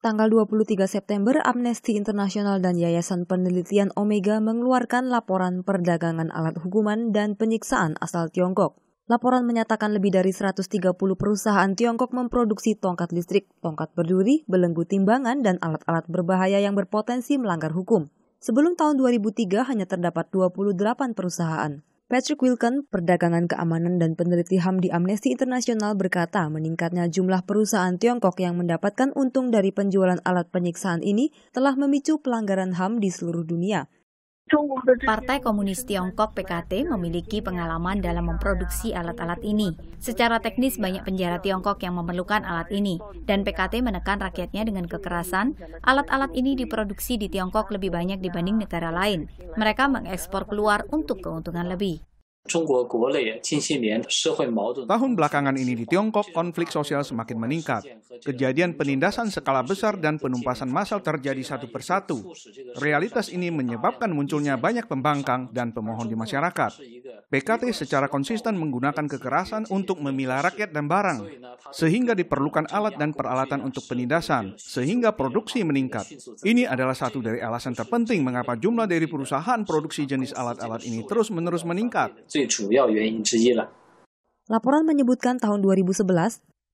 Tanggal 23 September, Amnesty International dan Yayasan Penelitian Omega mengeluarkan laporan perdagangan alat hukuman dan penyiksaan asal Tiongkok. Laporan menyatakan lebih dari 130 perusahaan Tiongkok memproduksi tongkat listrik, tongkat berduri, belenggu timbangan, dan alat-alat berbahaya yang berpotensi melanggar hukum. Sebelum tahun 2003 hanya terdapat 28 perusahaan. Patrick Wilken, perdagangan keamanan dan peneliti HAM di Amnesty International berkata meningkatnya jumlah perusahaan Tiongkok yang mendapatkan untung dari penjualan alat penyiksaan ini telah memicu pelanggaran HAM di seluruh dunia. Partai Komunis Tiongkok PKT memiliki pengalaman dalam memproduksi alat-alat ini. Secara teknis banyak penjara Tiongkok yang memerlukan alat ini dan PKT menekan rakyatnya dengan kekerasan. Alat-alat ini diproduksi di Tiongkok lebih banyak dibanding negara lain. Mereka mengekspor keluar untuk keuntungan lebih. Tahun belakangan ini di Tiongkok, konflik sosial semakin meningkat. Kejadian penindasan skala besar dan penumpasan massal terjadi satu persatu. Realitas ini menyebabkan munculnya banyak pembangkang dan pemohon di masyarakat. PKT secara konsisten menggunakan kekerasan untuk memilah rakyat dan barang, sehingga diperlukan alat dan peralatan untuk penindasan, sehingga produksi meningkat. Ini adalah satu dari alasan terpenting mengapa jumlah dari perusahaan produksi jenis alat-alat ini terus-menerus meningkat. Laporan menyebutkan tahun 2011,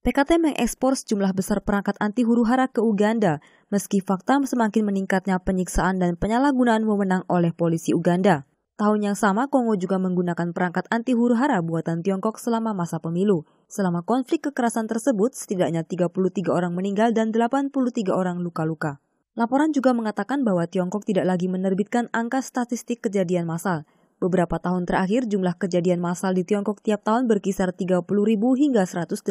PKT mengekspor sejumlah besar perangkat anti huru hara ke Uganda, meski fakta semakin meningkatnya penyiksaan dan penyalahgunaan wewenang oleh polisi Uganda. Tahun yang sama, Kongo juga menggunakan perangkat anti huru hara buatan Tiongkok selama masa pemilu. Selama konflik kekerasan tersebut, setidaknya 33 orang meninggal dan 83 orang luka-luka. Laporan juga mengatakan bahwa Tiongkok tidak lagi menerbitkan angka statistik kejadian massal. Beberapa tahun terakhir, jumlah kejadian massal di Tiongkok tiap tahun berkisar 30.000 hingga 180.000.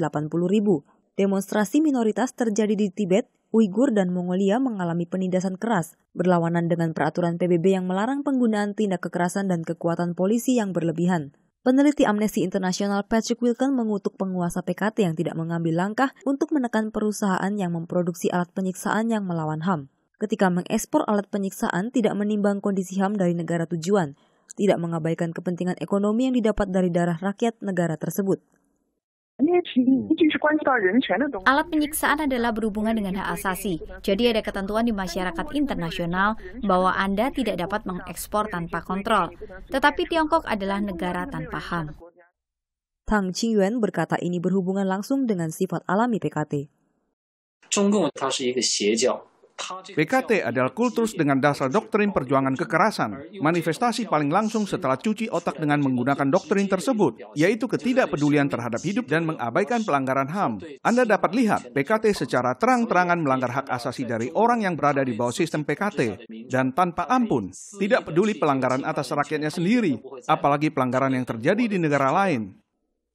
Demonstrasi minoritas terjadi di Tibet, Uighur dan Mongolia mengalami penindasan keras berlawanan dengan peraturan PBB yang melarang penggunaan tindak kekerasan dan kekuatan polisi yang berlebihan. Peneliti Amnesty International Patrick Wilken mengutuk penguasa PKT yang tidak mengambil langkah untuk menekan perusahaan yang memproduksi alat penyiksaan yang melawan HAM. Ketika mengekspor alat penyiksaan tidak menimbang kondisi HAM dari negara tujuan, tidak mengabaikan kepentingan ekonomi yang didapat dari darah rakyat negara tersebut. Hmm. Alat penyiksaan adalah berhubungan dengan hak asasi. Jadi ada ketentuan di masyarakat internasional bahwa Anda tidak dapat mengekspor tanpa kontrol. Tetapi Tiongkok adalah negara tanpa HAM. Tang Qingyuan berkata ini berhubungan langsung dengan sifat alami PKT. PKT adalah kultus dengan dasar doktrin perjuangan kekerasan, manifestasi paling langsung setelah cuci otak dengan menggunakan doktrin tersebut, yaitu ketidakpedulian terhadap hidup dan mengabaikan pelanggaran HAM. Anda dapat lihat, PKT secara terang-terangan melanggar hak asasi dari orang yang berada di bawah sistem PKT, dan tanpa ampun, tidak peduli pelanggaran atas rakyatnya sendiri, apalagi pelanggaran yang terjadi di negara lain.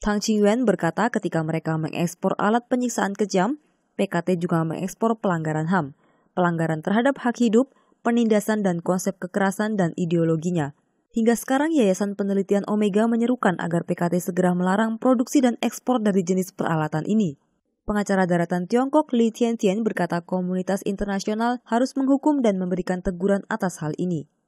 Tang Qingyuan berkata ketika mereka mengekspor alat penyiksaan kejam, PKT juga mengekspor pelanggaran HAM pelanggaran terhadap hak hidup, penindasan dan konsep kekerasan dan ideologinya. Hingga sekarang Yayasan Penelitian Omega menyerukan agar PKT segera melarang produksi dan ekspor dari jenis peralatan ini. Pengacara daratan Tiongkok Li Tian Tian berkata komunitas internasional harus menghukum dan memberikan teguran atas hal ini.